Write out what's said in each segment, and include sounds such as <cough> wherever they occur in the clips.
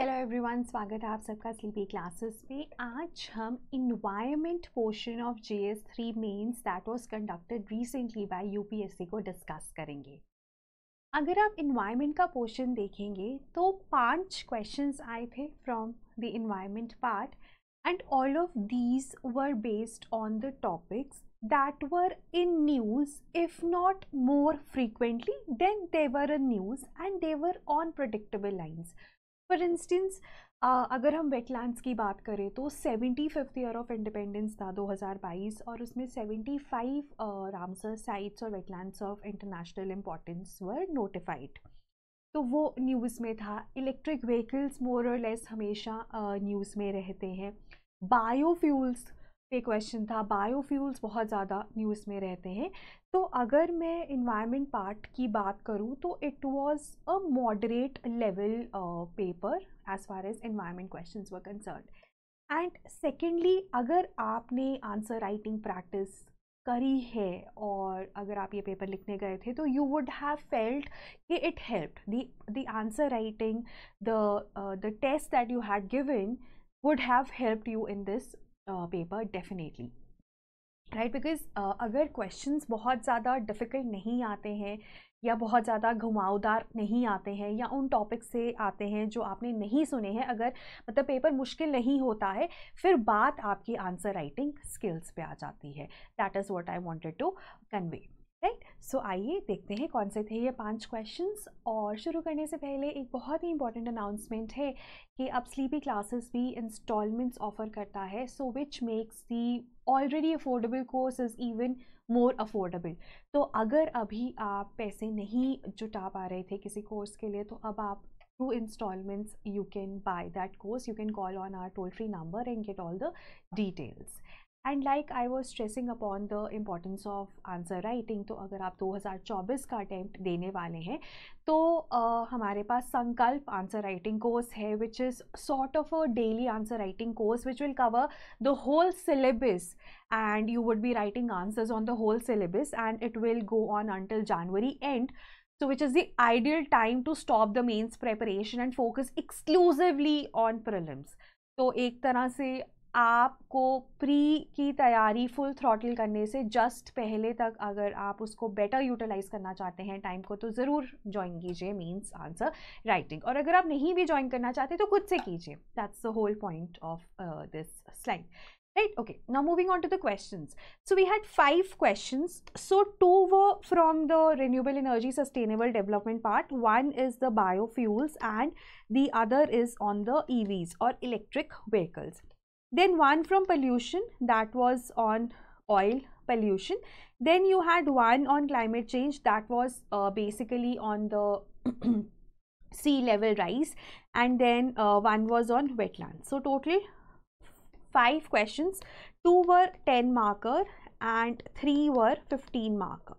Hello everyone स्वागत है आप सबका स्लीपी क्लासेस में आज हम environment portion of G S three mains that was conducted recently by UPSC को डिस्कस करेंगे अगर आप इन्वायरमेंट का पोर्शन देखेंगे तो पांच क्वेश्चंस आए थे from the environment part and all of these were based on the topics that were in news if not more frequently then they were a news and they were on predictable lines for instance अगर हम wetlands की बात करें तो seventy fifth year of independence था 2022 और उसमें 75 five Ramsar sites और wetlands of international importance were notified तो वो न्यूज़ में था इलेक्ट्रिक व्हीकल्स मोर और लेस हमेशा न्यूज़ में रहते हैं बायोफ्यूल्स पे क्वेश्चन था बायोफ्यूल्स बहुत ज़्यादा न्यूज़ में रहते हैं तो अगर मैं इन्वायरमेंट पार्ट की बात करूँ तो it was a moderate level paper as far as environment question were concern and secondly अगर आपने आंसर राइटिंग प्रैक्टिस करी है और अगर आप ये पेपर लिखने गए थे तो यू वुड हैव फेल्ट कि it help the answer writing the the test that you had given would have helped you in this paper definitely right because अगर क्वेश्चन बहुत ज़्यादा डिफ़िकल्ट नहीं आते हैं या बहुत ज़्यादा घुमावदार नहीं आते हैं या उन टॉपिक से आते हैं जो आपने नहीं सुने हैं अगर मतलब पेपर मुश्किल नहीं होता है फिर बात आपकी आंसर राइटिंग स्किल्स पे आ जाती है that is what I wanted to convey right so आइए देखते हैं कौन से थे ये पांच क्वेश्चंस और शुरू करने से पहले एक बहुत ही इंपॉर्टेंट अनाउंसमेंट है कि अब स्लीपी क्लासेस भी इंस्टॉलमेंट्स ऑफर करता है so which makes the already affordable course is even more affordable तो अगर अभी आप पैसे नहीं जुटा पा रहे थे किसी कोर्स के लिए तो अब आप two instalments you can buy that course you can call on our toll free number and get all the details and like I was stressing upon the importance of answer writing तो अगर आप 2024 का attempt देने वाले हैं तो uh, हमारे पास संकल्प आंसर राइटिंग कोर्स है which is sort of a daily answer writing course which will cover the whole syllabus and you would be writing answers on the whole syllabus and it will go on until January and so which is the ideal time to stop the mains preparation and focus exclusively on prelims तो एक तरह से आपको pre की तैयारी full throttle करने से just पहले तक अगर आप उसको बेटर यूटिलाइज करना चाहते हैं टाइम को तो ज़रूर ज्वाइन कीजिए मीन्स आंसर राइटिंग और अगर आप नहीं भी ज्वाइन करना चाहते तो खुद से कीजिए that's the whole point of this slide right okay now moving on to the question so we had five question so two were from the renewable energy sustainable development part one is the biofuels and the other is on the EVs और electric vehicles then one from pollution that was on oil pollution then you had one on climate change that was uh, basically on the <clears throat> sea level rise and then uh, one was on wetlands so total five questions two were 10 marker and three were 15 marker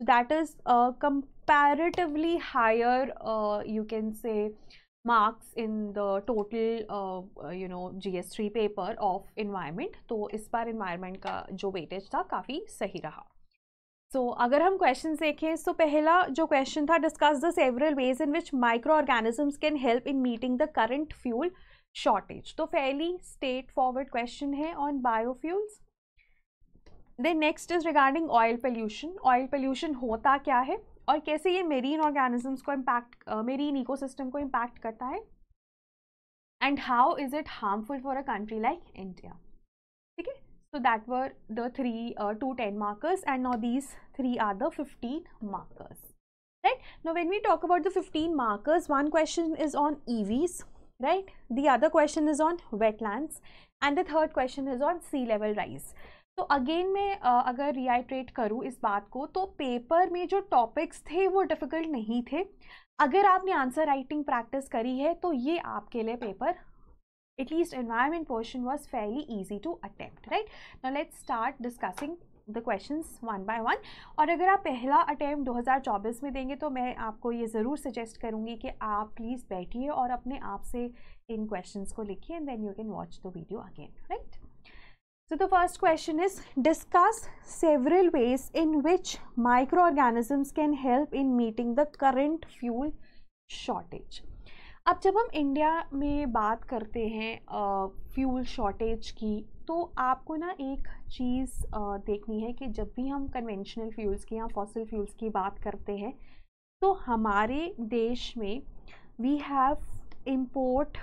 that is a comparatively higher uh, you can say marks in the total you know G S three paper of environment तो इस बार environment का जो weightage था काफ़ी सही रहा सो so, अगर हम क्वेश्चन देखें तो पहला जो क्वेश्चन था discuss the several ways in which microorganisms can help in meeting the current fuel shortage तो पहली स्टेट फॉरवर्ड क्वेश्चन है on biofuels then next is regarding oil pollution oil pollution होता क्या है और कैसे ये marine organisms marine impact marine ecosystem को इम्पैक्ट करता है and how is it harmful for a country like India ठीक है so that were the three uh, two 10 markers and now these three are the 15 markers right now when we talk about the 15 markers one question is on evs right the other question is on wetlands and the third question is on sea level rise तो again मैं अगर रियाइट्रेट करूँ इस बात को तो paper में जो टॉपिक्स थे वो डिफ़िकल्ट नहीं थे अगर आपने आंसर राइटिंग प्रैक्टिस करी है तो ये आपके लिए paper at least environment portion was fairly easy to attempt right now let's start discussing the question one by one और अगर आप पहला अटैम्प्ट दो हज़ार चौबीस में देंगे तो मैं आपको ये ज़रूर सजेस्ट करूँगी कि आप प्लीज़ बैठिए और अपने आप से इन क्वेश्चन को लिखिए and then you can watch the video again right So the first question is discuss several ways in which microorganisms can help in meeting the current fuel shortage. अब जब हम इंडिया में बात करते हैं फ्यूल शॉर्टेज की तो आपको ना एक चीज़ देखनी है कि जब भी हम कन्वेंशनल फ्यूल्स की या फॉसिल फ्यूल्स की बात करते हैं तो हमारे देश में वी हैव इम्पोर्ट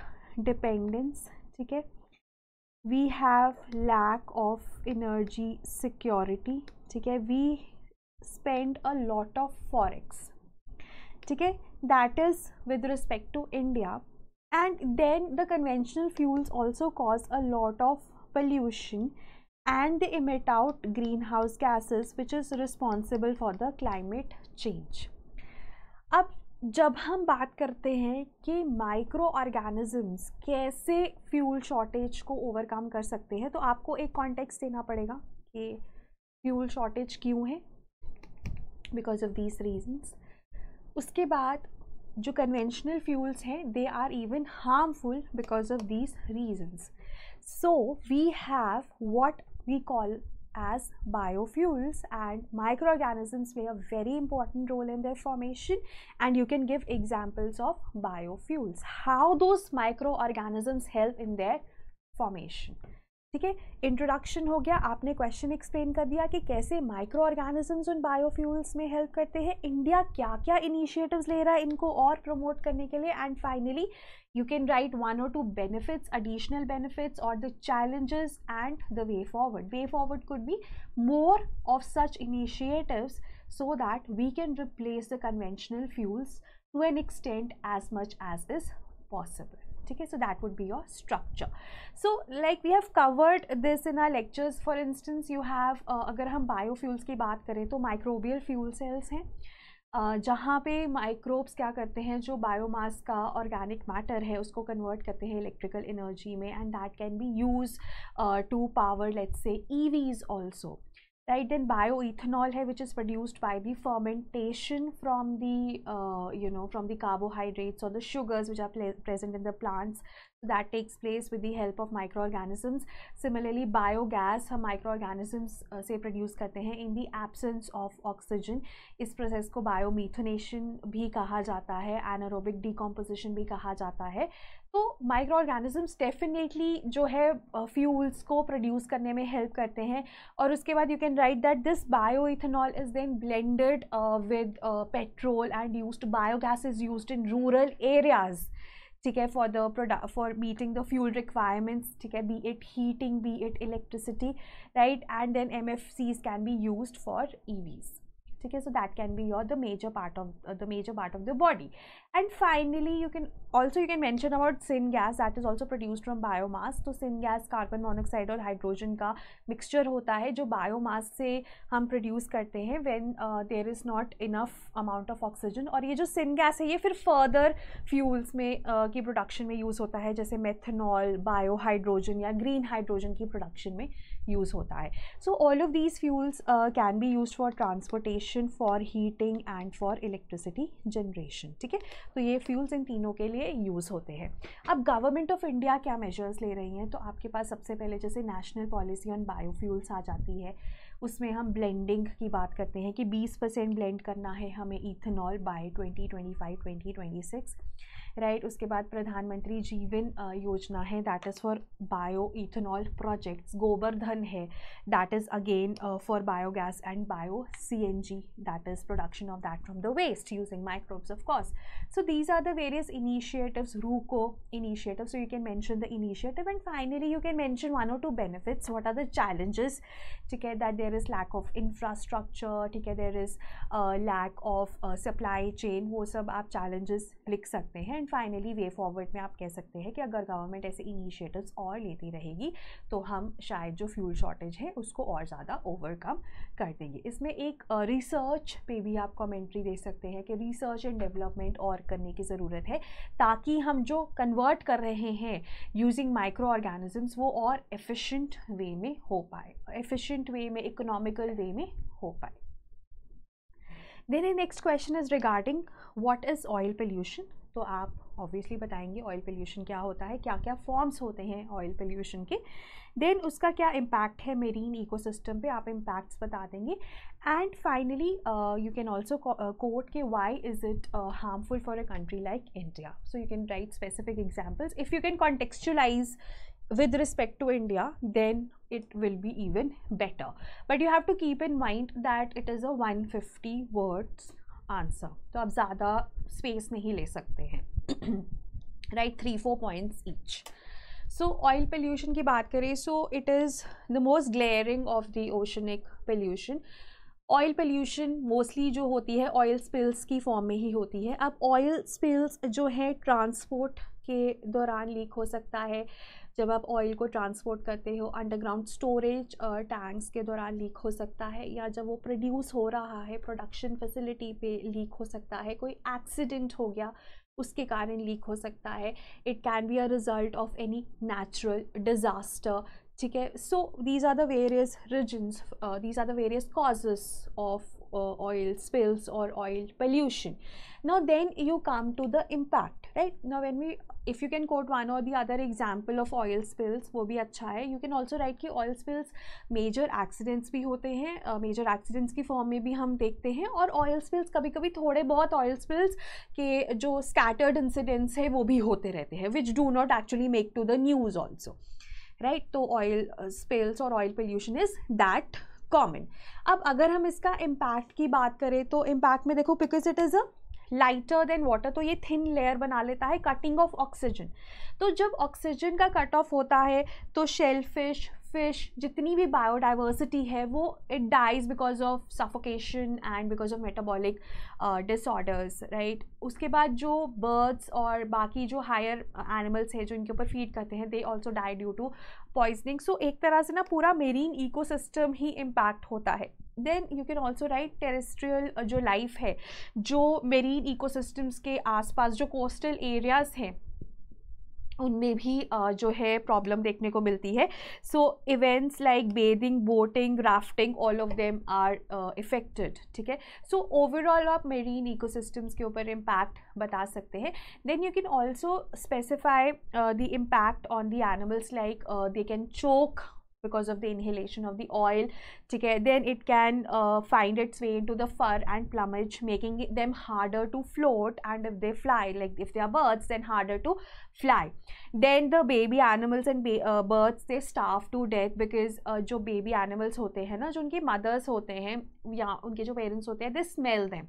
डिपेंडेंस ठीक है we have lack of energy security Okay, we spend a lot of forex Okay, that is with respect to India and then the conventional fuels also cause a lot of pollution and they emit out greenhouse gases which is responsible for the climate change. Up. जब हम बात करते हैं कि microorganisms कैसे fuel shortage को overcome कर सकते हैं तो आपको एक कॉन्टेक्स्ट देना पड़ेगा कि फ्यूल शॉर्टेज क्यों है बिकॉज ऑफ दीज रीजंस उसके बाद जो कन्वेंशनल फ्यूल्स हैं they are even harmful because of these reasons so we have what we call as biofuels and microorganisms play a very important role in their formation and you can give examples of biofuels how those microorganisms help in their formation ठीक है introduction हो गया आपने question explain कर दिया कि कैसे microorganisms उन बायोफ्यूल्स में हेल्प करते हैं इंडिया क्या क्या इनिशिएटिव्स ले रहा है इनको और प्रमोट करने के लिए and finally you can write one or two benefits additional benefits or the challenges and the way forward way forward could be more of such initiatives so that we can replace the conventional fuels to an extent as much as is possible okay so that would be your structure so like we have covered this in our lectures for instance you have uh, agar hum biofuels ki baat kare to microbial fuel cells hain जहाँ पे microbes क्या करते हैं जो biomass का organic matter है उसको convert करते हैं इलेक्ट्रिकल एनर्जी में and that can be use to power let's say EVs also right then bioethanol hai which is produced by the fermentation from the uh, you know from the carbohydrates or the sugars which are present in the plants so that takes place with the help of microorganisms similarly biogas हम microorganisms uh, se produce karte hain in the absence of oxygen is process ko biomethanation bhi kaha jata hai anaerobic decomposition bhi kaha jata hai तो microorganisms definitely जो है fuels को produce करने में help करते हैं और उसके बाद you can write that this bioethanol is then blended with petrol and use biogas is use in rural areas ठीक है for the product for meeting the fuel requirements ठीक है be it heating be it electricity right and then M F Cs can be use for E Vs ठीक है so that can be your the major part of the major part of the body and finally you can also you can mention about syngas that is also produced from biomass तो syngas carbon monoxide और हाइड्रोजन का mixture होता है जो biomass से हम produce करते हैं when there is not enough amount of oxygen और ये जो सिन गैस है ये फिर फर्दर फ्यूल्स में uh, की प्रोडक्शन में यूज़ होता है जैसे मेथनॉल बायोहाइड्रोजन या ग्रीन हाइड्रोजन की प्रोडक्शन में यूज़ होता है so all of these fuels can be use for transportation for heating and for electricity generation ठीक है तो ये फ्यूल्स इन तीनों के लिए यूज़ होते हैं अब गवर्नमेंट ऑफ इंडिया क्या मेजर्स ले रही हैं तो आपके पास सबसे पहले जैसे नेशनल पॉलिसी ऑन बायोफ्यूल्स आ जाती है उसमें हम ब्लेंडिंग की बात करते हैं कि 20 परसेंट ब्लेंड करना है हमें इथेनॉल बाय 2025 2026 राइट उसके बाद प्रधानमंत्री जीवन योजना है that is for bioethanol projects Gobardhan है that is again for biogas and bio C N G that is production of that from the waste using microbes of course so these are the various initiatives रूको initiative so you can mention the initiative and finally you can mention one और two benefits what are the challenges ठीक है that there is lack of infrastructure ठीक है there is lack of supply chain वो सब आप challenges लिख सकते हैं एंड फाइनली वे फॉरवर्ड में आप कह सकते हैं कि अगर गवर्नमेंट ऐसे इनिशिएटिव्स और लेती रहेगी तो हम शायद जो फ्यूल शॉर्टेज है उसको और ज़्यादा ओवरकम कर देंगे इसमें एक रिसर्च uh, पे भी आप कमेंट्री दे सकते हैं कि रिसर्च एंड डेवलपमेंट और करने की ज़रूरत है ताकि हम जो कन्वर्ट कर रहे हैं यूजिंग माइक्रो ऑर्गेनिजम्स वो और एफिशेंट वे में हो पाए एफिशेंट वे में एक इकोनॉमिकल वे में हो पाए then a next question is regarding what is oil pollution तो आप ऑब्वियसली बताएंगे ऑयल पोल्यूशन क्या होता है क्या क्या फॉर्म्स होते हैं ऑयल पोल्यूशन के देन उसका क्या इम्पैक्ट है मेरीन इकोसिस्टम पे आप इम्पैक्ट्स बता देंगे and finally you can also quote के why is it harmful for a country like India so you can write specific examples if you can contextualise with respect to India, then it will be even better. But you have to keep in mind that it is a 150 words answer. to आप zyada space nahi le sakte hain right? Three, four points each. So oil pollution ki baat kare so it is the most glaring of the oceanic pollution. Oil pollution mostly जो होती है oil spills की form में ही होती है अब oil spills जो है ट्रांसपोर्ट के दौरान लीक हो सकता है जब आप ऑयल को ट्रांसपोर्ट करते हो अंडरग्राउंड स्टोरेज टैंक्स के दौरान लीक हो सकता है या जब वो प्रोड्यूस हो रहा है प्रोडक्शन फैसिलिटी पे लीक हो सकता है कोई एक्सीडेंट हो गया उसके कारण लीक हो सकता है it can be a result of any natural disaster ठीक है so these are the various reasons these are the various causes of oil spills और oil pollution now then you come to the impact right now when we if you can quote one or the other example of oil spills वो भी अच्छा है you can also write कि oil spills major accidents भी होते हैं uh, major accidents की form में भी हम देखते हैं और oil spills कभी कभी थोड़े बहुत oil spills के जो scattered incidents है वो भी होते रहते हैं which do not actually make to the news also right तो ऑयल स्पेल्स और oil pollution is that common अब अगर हम इसका इम्पैक्ट की बात करें तो इम्पैक्ट में देखो because it is a lighter than water तो ये थिन लेयर बना लेता है कटिंग ऑफ ऑक्सीजन तो जब ऑक्सीजन का कट ऑफ होता है तो शेलफिश फिश जितनी भी बायोडाइवर्सिटी है वो it dies because of suffocation and because of metabolic disorders right उसके बाद जो बर्ड्स और बाकी जो हायर एनिमल्स हैं जो इनके ऊपर फीड करते हैं they also die due to poisoning so एक तरह से ना पूरा मेरीन इकोसिस्टम ही इम्पैक्ट होता है then you can also write terrestrial जो लाइफ है जो मेरीन इकोसिस्टम्स के आसपास जो कोस्टल एरियाज़ हैं उनमें भी जो है प्रॉब्लम देखने को मिलती है so events like bathing boating rafting all of them are affected ठीक है सो ओवरऑल आप मेरीन इकोसिस्टम्स के ऊपर इम्पैक्ट बता सकते हैं then you can also specify the impact on the animals like they can choke because of the inhalation of the oil then it can uh, find its way into the fur and plumage making them harder to float and if they fly like if they are birds then harder to fly then the baby animals and uh, birds they starve to death because uh, baby animals होते हैं ना जो उनकी mothers होते हैं या उनके जो parents होते हैं they smell them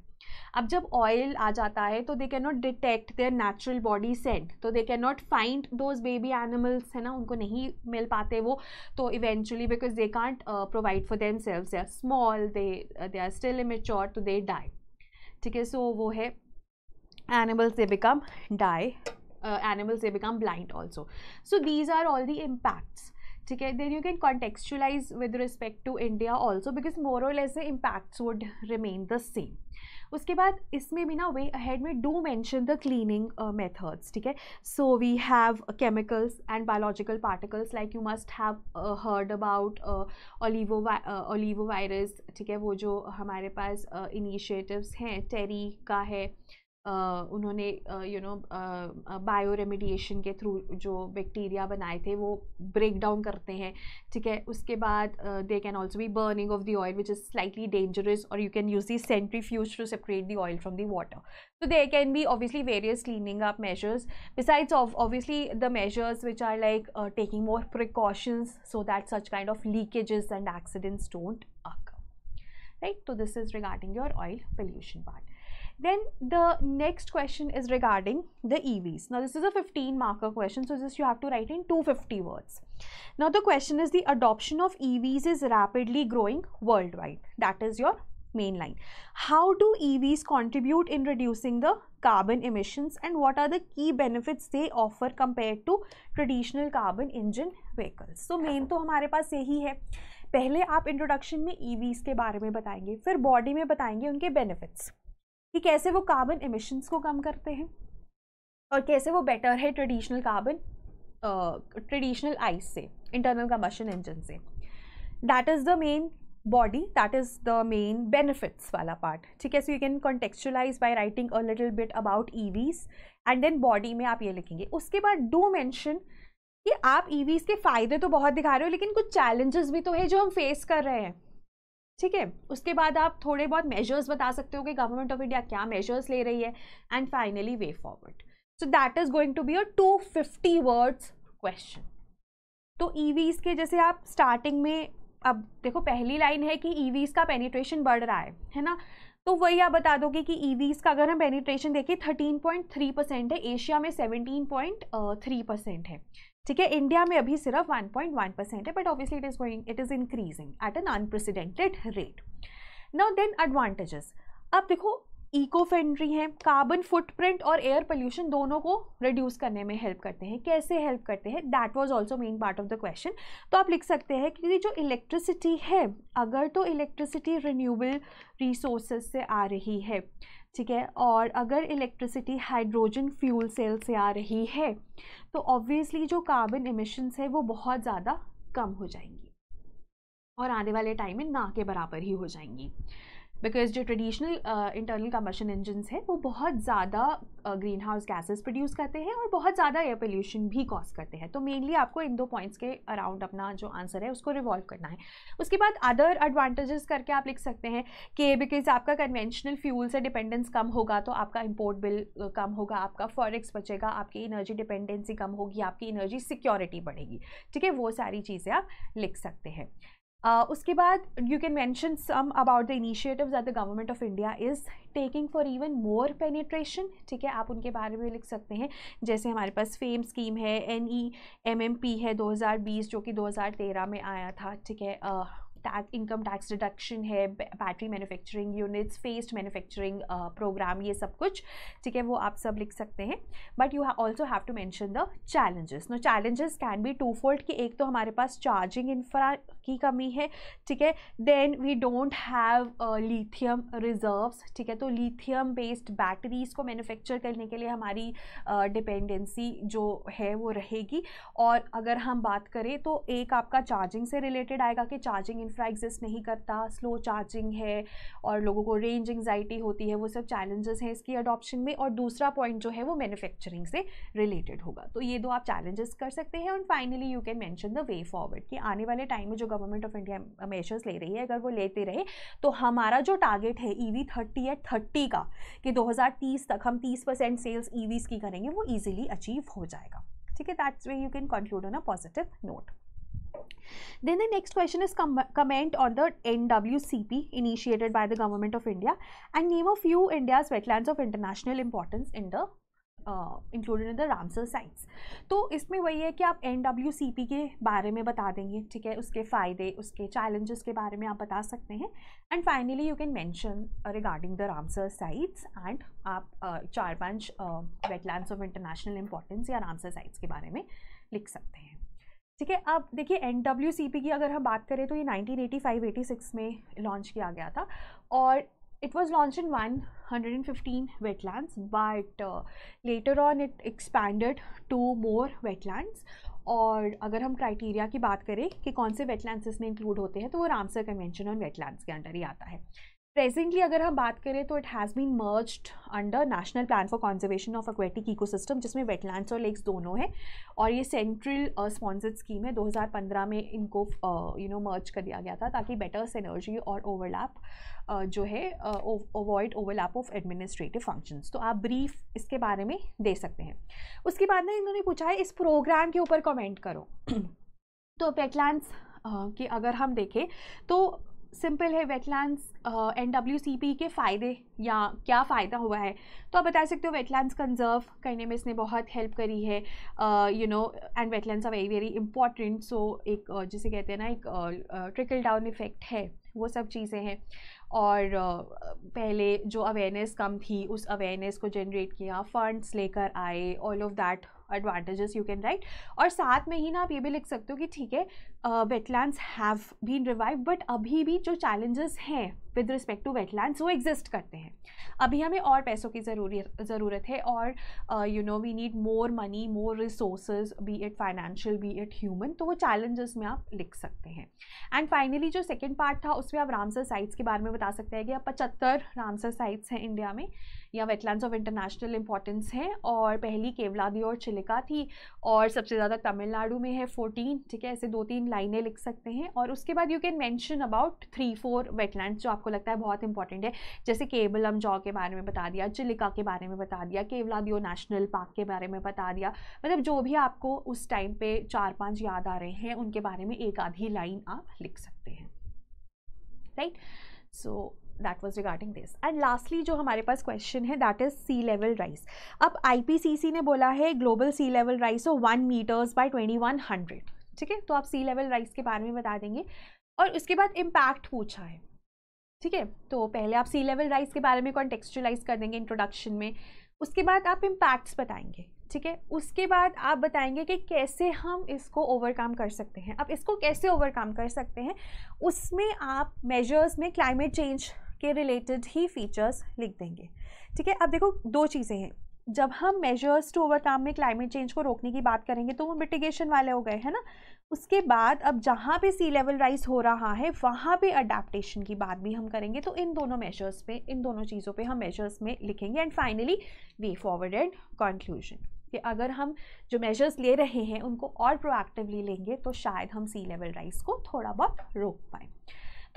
अब जब ऑयल आ जाता है तो they can not detect their natural body scent तो they can not find those baby animals है ना उनको नहीं मिल पाते वो तो eventually because they can't provide for themselves they are small they they are still immature तो दे डाई ठीक है सो वो है animals they become die animals they become blind also so these are all the impacts ठीक है then you can contextualise with respect to India also because moral as a impacts would remain the same उसके बाद इसमें भी ना way ahead में do mention the cleaning methods ठीक है so we have chemicals and biological particles like you must have heard about olivo olivo virus ठीक है वो जो हमारे पास इनिशिएटिव्स uh, हैं टेरी का है उन्होंने यू नो बायो रेमिडिएशन के थ्रू जो बैक्टीरिया बनाए थे वो ब्रेक डाउन करते हैं ठीक है उसके बाद दे कैन ऑल्सो भी burning of the oil which is slightly dangerous और you can use the centrifuge to separate the oil from the water so they can be obviously various cleaning up measures besides of obviously the measures which are like taking more precautions so that such kind of leakages and accidents don't occur right तो this is regarding your oil pollution part Then the next question is regarding the EVs. Now this is a 15 marker question. So this you have to write in 250 words. Now the question is the adoption of EVs is rapidly growing worldwide. That is your main line. How do EVs contribute in reducing the carbon emissions and what are the key benefits they offer compared to traditional carbon engine vehicles? So main to हमारे पास यही है पहले आप introduction में EVs के बारे में बताएंगे फिर बॉडी में बताएंगे उनके बेनिफिट्स कि कैसे वो कार्बन इमिशंस को कम करते हैं और कैसे वो बेटर है ट्रेडिशनल कार्बन ट्रेडिशनल आइस से इंटरनल कम्बशन इंजन से that is the main body that is the main benefits वाला पार्ट ठीक है so you can contextualise by writing a little bit about E EVs and then body में आप ये लिखेंगे उसके बाद डो मैंशन कि आप ई e वीज़ के फायदे तो बहुत दिखा रहे हो लेकिन कुछ चैलेंजेस भी तो है जो हम फेस कर रहे हैं ठीक है उसके बाद आप थोड़े बहुत मेजर्स बता सकते हो कि गवर्नमेंट ऑफ इंडिया क्या मेजर्स ले रही है and finally way forward so that is going to be a two fifty words question तो ईवीज e के जैसे आप स्टार्टिंग में अब देखो पहली लाइन है कि ईवीज e का पेनिट्रेशन बढ़ रहा है है ना तो वही आप बता दोगे कि ईवीज e का अगर हम पेनिट्रेशन देखें 13.3 परसेंट है एशिया में 17.3 परसेंट है ठीक है इंडिया में अभी सिर्फ 1.1 परसेंट है but obviously it is going it is increasing at an unprecedented rate now then advantages अब देखो इको फ्रेंडली हैं कार्बन फुटप्रिंट और एयर पोल्यूशन दोनों को रिड्यूस करने में हेल्प करते हैं कैसे हेल्प करते हैं that was also main part of the question तो आप लिख सकते हैं कि जो इलेक्ट्रिसिटी है अगर तो इलेक्ट्रिसिटी रिन्यूएबल रिसोर्सेज से आ रही है ठीक है और अगर इलेक्ट्रिसिटी हाइड्रोजन फ्यूल सेल से आ रही है तो ऑब्वियसली जो कार्बन इमिशंस है वो बहुत ज़्यादा कम हो जाएंगी और आने वाले टाइम में ना के बराबर ही हो जाएंगी बिकॉज जो ट्रेडिशनल इंटरनल कमर्शन इंजनस हैं वो बहुत ज़्यादा ग्रीन हाउस गैसेज प्रोड्यूस करते हैं और बहुत ज़्यादा एयर पोल्यूशन भी कॉज करते हैं तो मेनली आपको इन दो पॉइंट्स के अराउंड अपना जो आंसर है उसको रिवॉल्व करना है उसके बाद अदर एडवांटेजेस करके आप लिख सकते हैं कि बिकॉज आपका कन्वेंशनल फ्यूल से डिपेंडेंस कम होगा तो आपका इम्पोर्ट बिल uh, कम होगा आपका फॉरिक्स बचेगा आपकी इनर्जी डिपेंडेंसी कम होगी आपकी इनर्जी सिक्योरिटी बढ़ेगी ठीक है वो सारी चीज़ें आप लिख सकते हैं Uh, उसके बाद you can mention some about the initiative that the government of India is taking for even more penetration ठीक है आप उनके बारे में लिख सकते हैं जैसे हमारे पास फेम स्कीम है N E M M P है 2020 जो कि 2013 में आया था ठीक है uh, इनकम टैक्स डिडक्शन है battery manufacturing units phased manufacturing programme ये सब कुछ ठीक है वो आप सब लिख सकते हैं but you also have to mention the challenges no challenges can be two fold कि एक तो हमारे पास चार्जिंग इंफ्रा की कमी है ठीक है then we don't have lithium reserves ठीक है तो लीथियम बेस्ड बैटरीज को मैन्युफैक्चर करने के लिए हमारी डिपेंडेंसी uh, जो है वो रहेगी और अगर हम बात करें तो एक आपका चार्जिंग से रिलेटेड आएगा कि चार्जिंग इंफ्रा एग्जिस्ट नहीं करता स्लो चार्जिंग है और लोगों को रेंज एंगजाइटी होती है वो सब चैलेंजेस हैं इसकी अडॉप्शन में और दूसरा पॉइंट जो है वो मैन्युफैक्चरिंग से रिलेटेड होगा तो ये दो आप चैलेंजेस कर सकते हैं और finally you can mention the way forward कि आने वाले टाइम में जो गवर्नमेंट ऑफ इंडिया मेजर्स ले रही है अगर वो लेते रहे तो हमारा जो टारगेट है E V thirty at thirty का कि तीस तक हम तीस परसेंट सेल्स वीज की करेंगे वो ईजिली अचीव हो जाएगा ठीक है that's way you can conclude on a positive note Then the next question is com comment on the NWCP initiated by the Government of India and name a few India's wetlands of international importance in the included in the Ramsar sites तो इसमें वही है कि आप N W C P के बारे में बता देंगे ठीक है उसके फ़ायदे उसके चैलेंजेस के बारे में आप बता सकते हैं and finally you can mention regarding the Ramsar sites and आप uh, चार पांच वेटलैंड्स ऑफ इंटरनेशनल इंपॉर्टेंस या रामसर साइट्स के बारे में लिख सकते हैं ठीक है अब देखिए एन डब्ल्यू सी पी की अगर हम बात करें तो ये 1985-86 में लॉन्च किया गया था और it was launch in 115 wetlands but later on it it two more more और अगर हम क्राइटेरिया की बात करें कि कौन से वेटलैंड्स इसमें इंक्लूड होते हैं तो वो रामसर कन्वेंशन ऑन वेटलैंड्स के अंडर ही आता है प्रेजेंटली अगर हम बात करें तो it has been merged under national plan for conservation of aquatic ecosystem जिसमें वेटलैंड्स और लेक्स दोनों हैं और ये सेंट्रल स्पॉन्सर्ड स्कीम है 2015 में इनको यू नो मर्ज कर दिया गया था ताकि बेटर सिनर्जी और ओवरलैप uh, जो है avoid overlap of administrative functions तो आप ब्रीफ इसके बारे में दे सकते हैं उसके बाद ना इन्होंने पूछा है इस प्रोग्राम के ऊपर कमेंट करो <clears throat> तो वेटलैंड्स uh, कि अगर हम देखें तो सिंपल है wetlands N W C P के फ़ायदे या क्या फ़ायदा हुआ है तो आप बता सकते हो वेटलैंड्स कंजर्व करने में इसने बहुत हेल्प करी है you know and wetlands are very very important so एक uh, जिसे कहते हैं ना एक ट्रिकल डाउन इफ़ेक्ट है वो सब चीज़ें हैं और पहले जो अवेयरनेस कम थी उस अवेयरनेस को जनरेट किया फंड्स लेकर आए all of that advantages you can write और साथ में ही ना आप ये भी लिख सकते हो कि ठीक है wetlands have been revive but अभी भी जो चैलेंजेस हैं विद रिस्पेक्ट टू वेटलैंड्स वो एग्जिस्ट करते हैं अभी हमें और पैसों की जरूरी ज़रूरत है और you know we need more money more resource be it financial be it human तो वो चैलेंजेस में आप लिख सकते हैं एंड फाइनली जो सेकेंड पार्ट था उसमें आप रामसर साइट्स के बारे में बता सकते हैं कि आप पचहत्तर रामसर साइट्स हैं इंडिया में या वेटलैंड ऑफ इंटरनेशनल इंपॉर्टेंस हैं और पहली केवलादी और चिलिका थी और सबसे ज़्यादा तमिलनाडु में है फोर्टीन ठीक है ऐसे दो तीन लाइनें लिख सकते हैं और उसके बाद you can mention about three four wetland जो आपको लगता है बहुत इंपॉर्टेंट है जैसे केबलम जॉ के बारे में बता दिया चिलिका के बारे में बता दिया केवलादियो नेशनल पार्क के बारे में बता दिया मतलब जो भी आपको उस टाइम पे चार पांच याद आ रहे हैं उनके बारे में एक आधी लाइन आप लिख सकते हैं right so so, that was regarding this and lastly जो हमारे पास क्वेश्चन है that is sea level rise अब सी ने बोला है ग्लोबल सी लेवल राइस हो one metres by twenty one hundred ठीक है तो आप सी लेवल राइस के बारे में बता देंगे और उसके बाद इम्पैक्ट पूछा है ठीक है तो पहले आप सी लेवल राइस के बारे में कॉन्टेक्चुअलाइज कर देंगे इंट्रोडक्शन में उसके बाद आप इम्पैक्ट्स बताएंगे ठीक है उसके बाद आप बताएंगे कि कैसे हम इसको ओवरकम कर सकते हैं अब इसको कैसे ओवरकम कर सकते हैं उसमें आप मेजर्स में क्लाइमेट चेंज के रिलेटेड ही फीचर्स लिख देंगे ठीक है अब देखो दो चीज़ें हैं जब हम मेजर्स टू ओवरकम में क्लाइमेट चेंज को रोकने की बात करेंगे तो वो मिटिगेशन वाले हो गए है ना उसके बाद अब जहाँ पे सी लेवल राइज हो रहा है वहाँ पे अडेप्टेशन की बात भी हम करेंगे तो इन दोनों मेजर्स पे इन दोनों चीज़ों पे हम मेजर्स में लिखेंगे and finally way forward and conclusion कि अगर हम जो मेजर्स ले रहे हैं उनको और प्रोएक्टिवली लेंगे तो शायद हम सी लेवल राइज को थोड़ा बहुत रोक पाएँ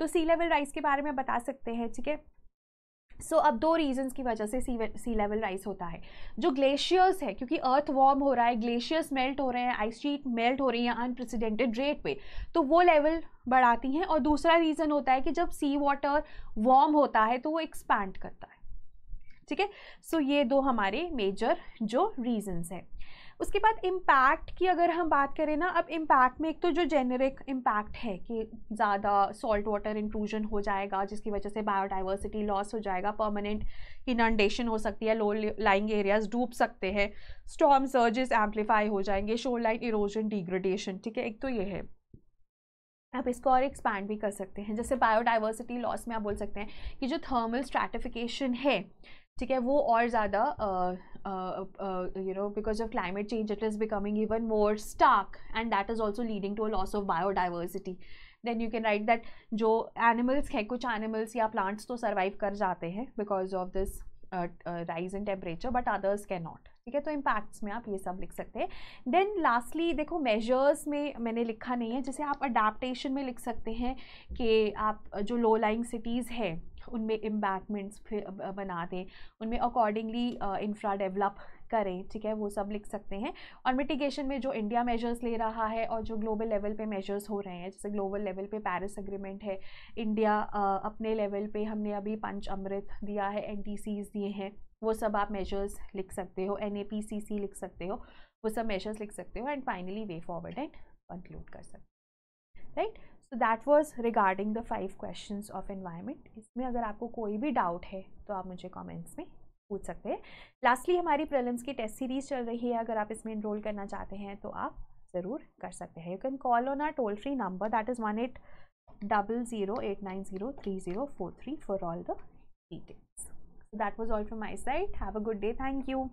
तो सी लेवल राइज के बारे में बता सकते हैं ठीक है सो so, अब दो रीजंस की वजह से सी सी लेवल राइज होता है जो ग्लेशियर्स है क्योंकि अर्थ वार्म हो रहा है ग्लेशियर्स मेल्ट हो रहे हैं आइस शीट मेल्ट हो रही है अनप्रेसिडेंटेड रेट पे तो वो लेवल बढ़ाती हैं और दूसरा रीज़न होता है कि जब सी वाटर वार्म होता है तो वो एक्सपैंड करता है ठीक है सो ये दो हमारे मेजर जो रीजन्स हैं उसके बाद इम्पैक्ट की अगर हम बात करें ना अब इम्पैक्ट में एक तो जो जेनरिक इम्पैक्ट है कि ज़्यादा सॉल्ट वाटर इंक्लूजन हो जाएगा जिसकी वजह से बायोडाइवर्सिटी लॉस हो जाएगा परमानेंट इनंडेशन हो सकती है लो लाइंग एरियाज डूब सकते हैं स्टॉम सर्जेस एम्पलीफाई हो जाएंगे शोर लाइन इरोजन डिग्रेडेशन ठीक है एक तो ये है आप इसको और एक्सपैंड भी कर सकते हैं जैसे बायोडाइवर्सिटी लॉस में आप बोल सकते हैं कि जो थर्मल स्ट्रेटिफिकेशन है ठीक है वो और ज़्यादा you know because of climate change it is becoming even more stark and that is also leading to a loss of biodiversity then you can write that जो एनिमल्स हैं कुछ एनिमल्स या प्लांट्स तो सर्वाइव कर जाते हैं because of this rise in temperature but others can not ठीक है तो इम्पैक्ट्स में आप ये सब लिख सकते हैं देन लास्टली देखो मेजर्स में मैंने लिखा नहीं है जैसे आप अडाप्टेशन में लिख सकते हैं कि आप जो लो लाइंग सिटीज़ है उनमें एम्बैटमेंट्स बना दें उनमें अकॉर्डिंगली इंफ्रा डेवलप करें ठीक है वो सब लिख सकते हैं और मिटिगेशन में जो इंडिया मेजर्स ले रहा है और जो ग्लोबल लेवल पे मेजर्स हो रहे हैं जैसे ग्लोबल लेवल पे पेरिस अग्रीमेंट है इंडिया अपने लेवल पे हमने अभी पंच अमृत दिया है एन दिए हैं वो सब आप मेजर्स लिख सकते हो एन लिख सकते हो वो सब मेजर्स लिख सकते हो and finally way forward and conclude कर सकते हो right right? So that was regarding the five question of environment इसमें अगर आपको कोई भी डाउट है तो आप मुझे कॉमेंट्स में पूछ सकते हैं लास्टली हमारी प्रलम्स की टेस्ट सीरीज चल रही है अगर आप इसमें इनरोल करना चाहते हैं तो आप ज़रूर कर सकते हैं you can call on our toll free number that is one eight double zero eight nine zero three zero four three for all the details that was all from my side have a good day thank you